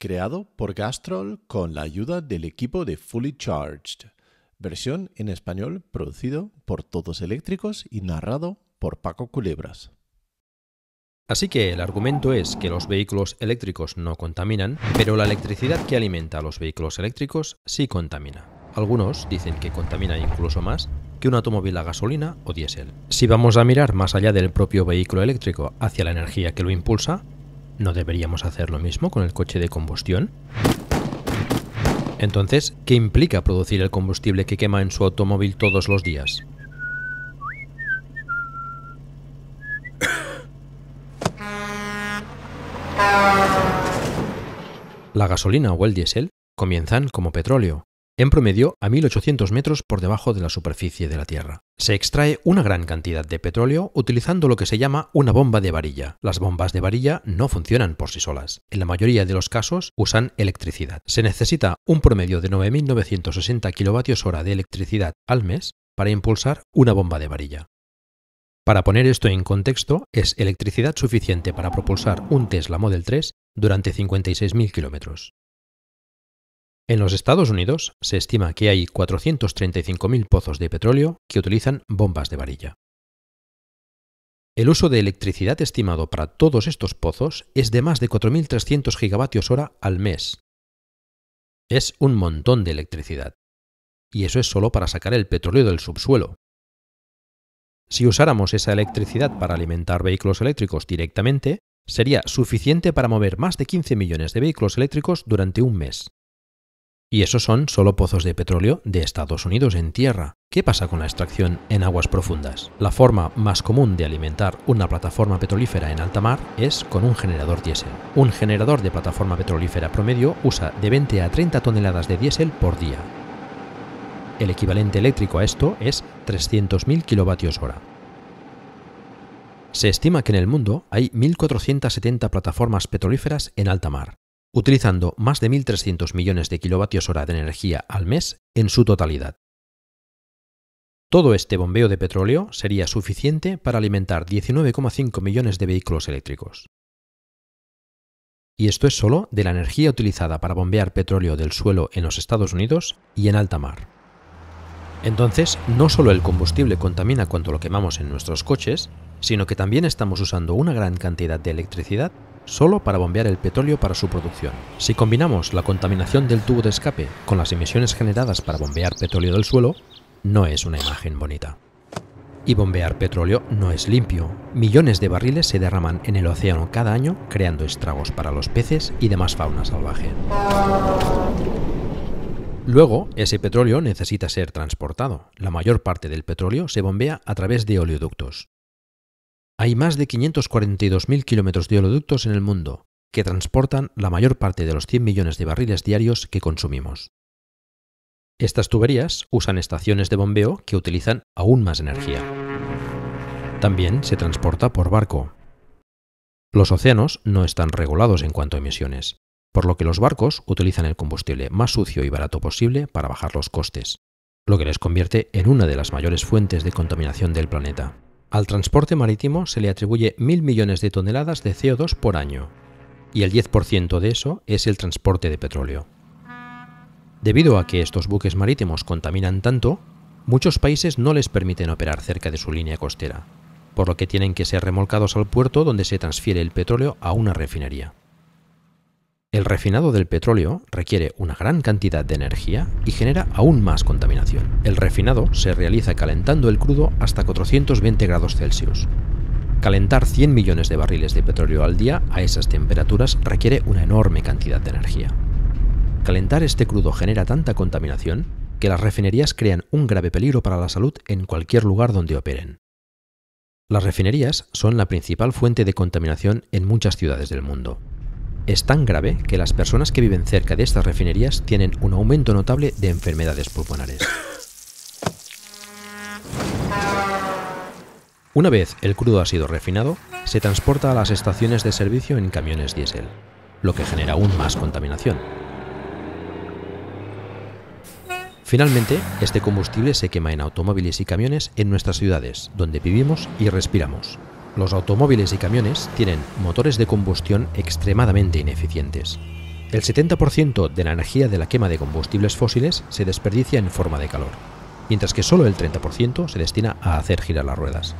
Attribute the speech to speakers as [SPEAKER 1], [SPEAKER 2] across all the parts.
[SPEAKER 1] creado por Gastrol con la ayuda del equipo de Fully Charged. Versión en español producido por Todos Eléctricos y narrado por Paco Culebras. Así que el argumento es que los vehículos eléctricos no contaminan, pero la electricidad que alimenta a los vehículos eléctricos sí contamina. Algunos dicen que contamina incluso más que un automóvil a gasolina o diésel. Si vamos a mirar más allá del propio vehículo eléctrico hacia la energía que lo impulsa, ¿no deberíamos hacer lo mismo con el coche de combustión? Entonces, ¿qué implica producir el combustible que quema en su automóvil todos los días? La gasolina o el diésel comienzan como petróleo, en promedio a 1.800 metros por debajo de la superficie de la Tierra. Se extrae una gran cantidad de petróleo utilizando lo que se llama una bomba de varilla. Las bombas de varilla no funcionan por sí solas. En la mayoría de los casos usan electricidad. Se necesita un promedio de 9.960 kWh de electricidad al mes para impulsar una bomba de varilla. Para poner esto en contexto, es electricidad suficiente para propulsar un Tesla Model 3 durante 56.000 kilómetros. En los Estados Unidos se estima que hay 435.000 pozos de petróleo que utilizan bombas de varilla. El uso de electricidad estimado para todos estos pozos es de más de 4.300 gigavatios hora al mes. Es un montón de electricidad. Y eso es solo para sacar el petróleo del subsuelo. Si usáramos esa electricidad para alimentar vehículos eléctricos directamente, sería suficiente para mover más de 15 millones de vehículos eléctricos durante un mes. Y esos son solo pozos de petróleo de Estados Unidos en tierra. ¿Qué pasa con la extracción en aguas profundas? La forma más común de alimentar una plataforma petrolífera en alta mar es con un generador diésel. Un generador de plataforma petrolífera promedio usa de 20 a 30 toneladas de diésel por día. El equivalente eléctrico a esto es 300.000 kWh. Se estima que en el mundo hay 1.470 plataformas petrolíferas en alta mar, utilizando más de 1.300 millones de kilovatios hora de energía al mes en su totalidad. Todo este bombeo de petróleo sería suficiente para alimentar 19,5 millones de vehículos eléctricos. Y esto es solo de la energía utilizada para bombear petróleo del suelo en los Estados Unidos y en alta mar. Entonces, no solo el combustible contamina cuanto lo quemamos en nuestros coches, sino que también estamos usando una gran cantidad de electricidad solo para bombear el petróleo para su producción. Si combinamos la contaminación del tubo de escape con las emisiones generadas para bombear petróleo del suelo, no es una imagen bonita. Y bombear petróleo no es limpio. Millones de barriles se derraman en el océano cada año, creando estragos para los peces y demás fauna salvaje. Luego, ese petróleo necesita ser transportado. La mayor parte del petróleo se bombea a través de oleoductos. Hay más de 542.000 kilómetros de oleoductos en el mundo, que transportan la mayor parte de los 100 millones de barriles diarios que consumimos. Estas tuberías usan estaciones de bombeo que utilizan aún más energía. También se transporta por barco. Los océanos no están regulados en cuanto a emisiones, por lo que los barcos utilizan el combustible más sucio y barato posible para bajar los costes, lo que les convierte en una de las mayores fuentes de contaminación del planeta. Al transporte marítimo se le atribuye mil millones de toneladas de CO2 por año, y el 10% de eso es el transporte de petróleo. Debido a que estos buques marítimos contaminan tanto, muchos países no les permiten operar cerca de su línea costera, por lo que tienen que ser remolcados al puerto donde se transfiere el petróleo a una refinería. El refinado del petróleo requiere una gran cantidad de energía y genera aún más contaminación. El refinado se realiza calentando el crudo hasta 420 grados Celsius. Calentar 100 millones de barriles de petróleo al día a esas temperaturas requiere una enorme cantidad de energía. Calentar este crudo genera tanta contaminación que las refinerías crean un grave peligro para la salud en cualquier lugar donde operen. Las refinerías son la principal fuente de contaminación en muchas ciudades del mundo es tan grave que las personas que viven cerca de estas refinerías tienen un aumento notable de enfermedades pulmonares. Una vez el crudo ha sido refinado, se transporta a las estaciones de servicio en camiones diésel, lo que genera aún más contaminación. Finalmente, este combustible se quema en automóviles y camiones en nuestras ciudades, donde vivimos y respiramos, los automóviles y camiones tienen motores de combustión extremadamente ineficientes. El 70% de la energía de la quema de combustibles fósiles se desperdicia en forma de calor, mientras que solo el 30% se destina a hacer girar las ruedas.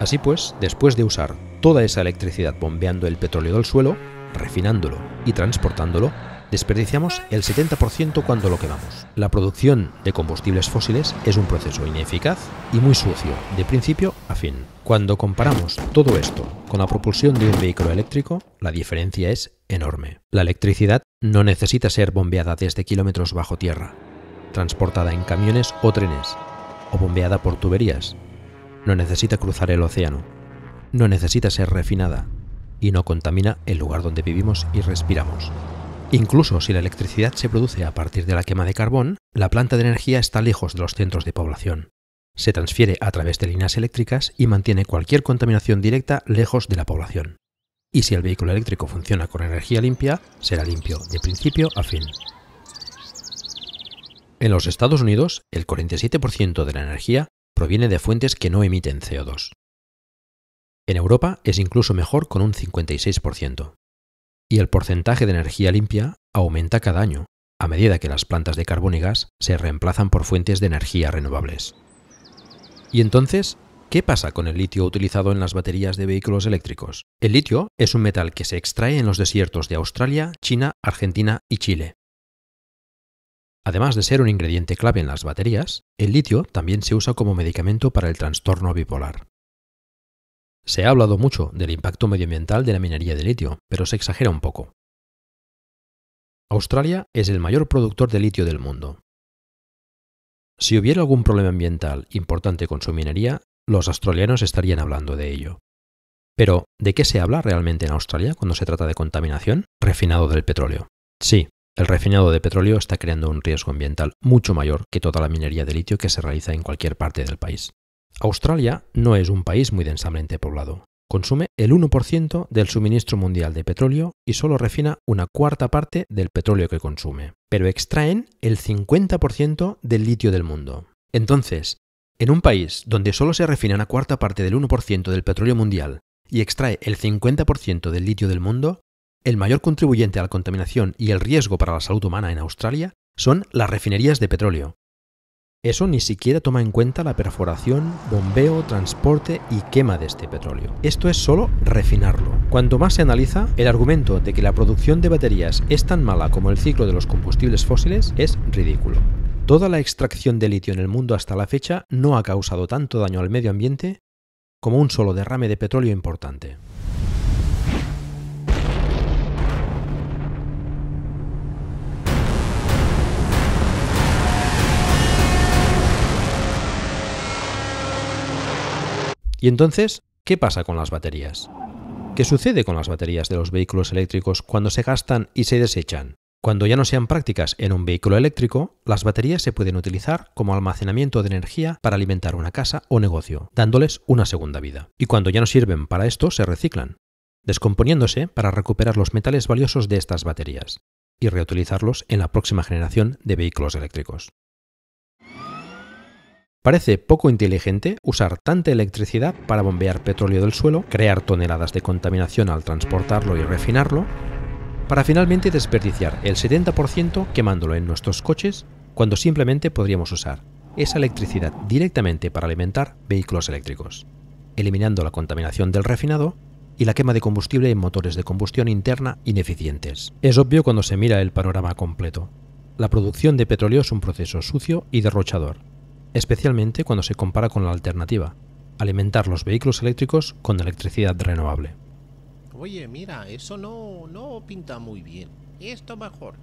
[SPEAKER 1] Así pues, después de usar toda esa electricidad bombeando el petróleo del suelo, refinándolo y transportándolo, desperdiciamos el 70% cuando lo quemamos. La producción de combustibles fósiles es un proceso ineficaz y muy sucio, de principio a fin. Cuando comparamos todo esto con la propulsión de un vehículo eléctrico, la diferencia es enorme. La electricidad no necesita ser bombeada desde kilómetros bajo tierra, transportada en camiones o trenes, o bombeada por tuberías. No necesita cruzar el océano, no necesita ser refinada y no contamina el lugar donde vivimos y respiramos. Incluso si la electricidad se produce a partir de la quema de carbón, la planta de energía está lejos de los centros de población. Se transfiere a través de líneas eléctricas y mantiene cualquier contaminación directa lejos de la población. Y si el vehículo eléctrico funciona con energía limpia, será limpio de principio a fin. En los Estados Unidos, el 47% de la energía proviene de fuentes que no emiten CO2. En Europa es incluso mejor con un 56%. Y el porcentaje de energía limpia aumenta cada año, a medida que las plantas de carbón y gas se reemplazan por fuentes de energía renovables. ¿Y entonces ¿Qué pasa con el litio utilizado en las baterías de vehículos eléctricos? El litio es un metal que se extrae en los desiertos de Australia, China, Argentina y Chile. Además de ser un ingrediente clave en las baterías, el litio también se usa como medicamento para el trastorno bipolar. Se ha hablado mucho del impacto medioambiental de la minería de litio, pero se exagera un poco. Australia es el mayor productor de litio del mundo, si hubiera algún problema ambiental importante con su minería, los australianos estarían hablando de ello. Pero, ¿de qué se habla realmente en Australia cuando se trata de contaminación? Refinado del petróleo. Sí, el refinado de petróleo está creando un riesgo ambiental mucho mayor que toda la minería de litio que se realiza en cualquier parte del país. Australia no es un país muy densamente poblado, consume el 1% del suministro mundial de petróleo y solo refina una cuarta parte del petróleo que consume, pero extraen el 50% del litio del mundo. Entonces, en un país donde solo se refina una cuarta parte del 1% del petróleo mundial y extrae el 50% del litio del mundo, el mayor contribuyente a la contaminación y el riesgo para la salud humana en Australia son las refinerías de petróleo, eso ni siquiera toma en cuenta la perforación, bombeo, transporte y quema de este petróleo. Esto es solo refinarlo. Cuanto más se analiza, el argumento de que la producción de baterías es tan mala como el ciclo de los combustibles fósiles es ridículo. Toda la extracción de litio en el mundo hasta la fecha no ha causado tanto daño al medio ambiente como un solo derrame de petróleo importante. Y entonces, ¿qué pasa con las baterías? ¿Qué sucede con las baterías de los vehículos eléctricos cuando se gastan y se desechan? Cuando ya no sean prácticas en un vehículo eléctrico, las baterías se pueden utilizar como almacenamiento de energía para alimentar una casa o negocio, dándoles una segunda vida. Y cuando ya no sirven para esto, se reciclan, descomponiéndose para recuperar los metales valiosos de estas baterías y reutilizarlos en la próxima generación de vehículos eléctricos. Parece poco inteligente usar tanta electricidad para bombear petróleo del suelo, crear toneladas de contaminación al transportarlo y refinarlo, para finalmente desperdiciar el 70% quemándolo en nuestros coches cuando simplemente podríamos usar esa electricidad directamente para alimentar vehículos eléctricos, eliminando la contaminación del refinado y la quema de combustible en motores de combustión interna ineficientes. Es obvio cuando se mira el panorama completo. La producción de petróleo es un proceso sucio y derrochador, especialmente cuando se compara con la alternativa, alimentar los vehículos eléctricos con electricidad renovable. Oye, mira, eso no, no pinta muy bien. Esto mejor.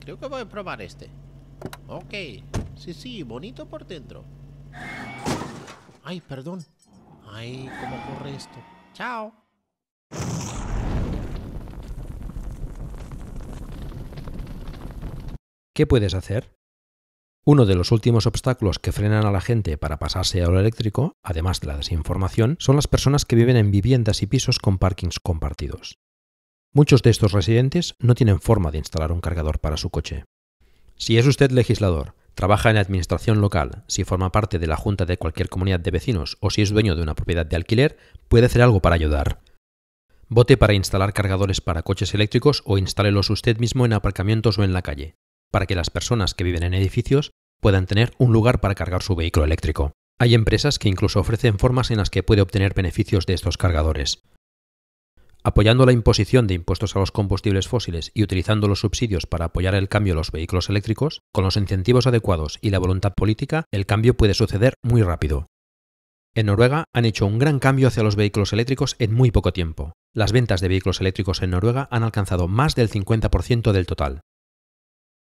[SPEAKER 1] Creo que voy a probar este. Ok. Sí, sí, bonito por dentro. Ay, perdón. Ay, cómo corre esto. Chao. ¿Qué puedes hacer? Uno de los últimos obstáculos que frenan a la gente para pasarse a lo eléctrico, además de la desinformación, son las personas que viven en viviendas y pisos con parkings compartidos. Muchos de estos residentes no tienen forma de instalar un cargador para su coche. Si es usted legislador, trabaja en la administración local, si forma parte de la junta de cualquier comunidad de vecinos o si es dueño de una propiedad de alquiler, puede hacer algo para ayudar. Vote para instalar cargadores para coches eléctricos o instálelos usted mismo en aparcamientos o en la calle para que las personas que viven en edificios puedan tener un lugar para cargar su vehículo eléctrico. Hay empresas que incluso ofrecen formas en las que puede obtener beneficios de estos cargadores. Apoyando la imposición de impuestos a los combustibles fósiles y utilizando los subsidios para apoyar el cambio a los vehículos eléctricos, con los incentivos adecuados y la voluntad política, el cambio puede suceder muy rápido. En Noruega han hecho un gran cambio hacia los vehículos eléctricos en muy poco tiempo. Las ventas de vehículos eléctricos en Noruega han alcanzado más del 50% del total.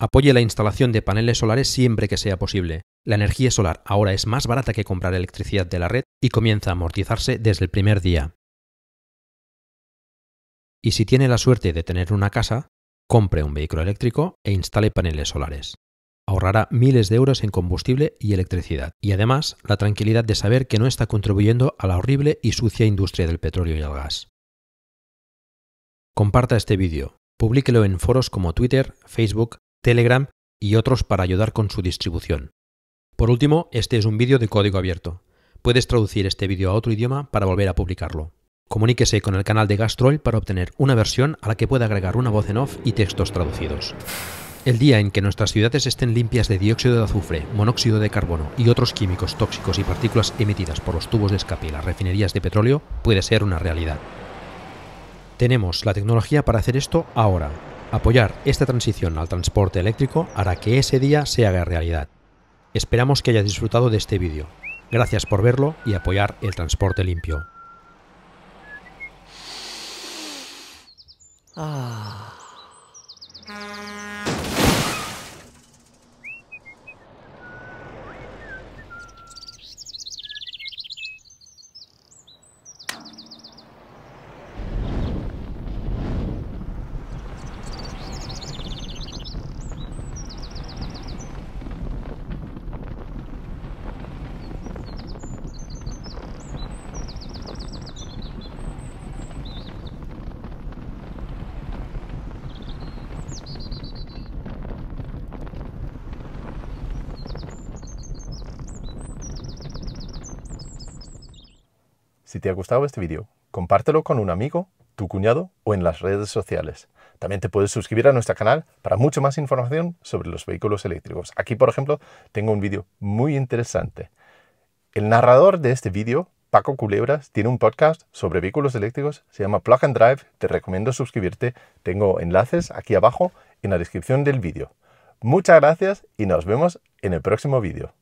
[SPEAKER 1] Apoye la instalación de paneles solares siempre que sea posible. La energía solar ahora es más barata que comprar electricidad de la red y comienza a amortizarse desde el primer día. Y si tiene la suerte de tener una casa, compre un vehículo eléctrico e instale paneles solares. Ahorrará miles de euros en combustible y electricidad, y además la tranquilidad de saber que no está contribuyendo a la horrible y sucia industria del petróleo y el gas. Comparta este vídeo, Publíquelo en foros como Twitter, Facebook, Telegram y otros para ayudar con su distribución. Por último, este es un vídeo de código abierto. Puedes traducir este vídeo a otro idioma para volver a publicarlo. Comuníquese con el canal de Gastrol para obtener una versión a la que pueda agregar una voz en off y textos traducidos. El día en que nuestras ciudades estén limpias de dióxido de azufre, monóxido de carbono y otros químicos tóxicos y partículas emitidas por los tubos de escape y las refinerías de petróleo puede ser una realidad. Tenemos la tecnología para hacer esto ahora, Apoyar esta transición al transporte eléctrico hará que ese día se haga realidad. Esperamos que hayas disfrutado de este vídeo. Gracias por verlo y apoyar el transporte limpio. Ah. Si te ha gustado este vídeo, compártelo con un amigo, tu cuñado o en las redes sociales. También te puedes suscribir a nuestro canal para mucho más información sobre los vehículos eléctricos. Aquí, por ejemplo, tengo un vídeo muy interesante. El narrador de este vídeo, Paco Culebras, tiene un podcast sobre vehículos eléctricos, se llama Plug and Drive, te recomiendo suscribirte, tengo enlaces aquí abajo en la descripción del vídeo. Muchas gracias y nos vemos en el próximo vídeo.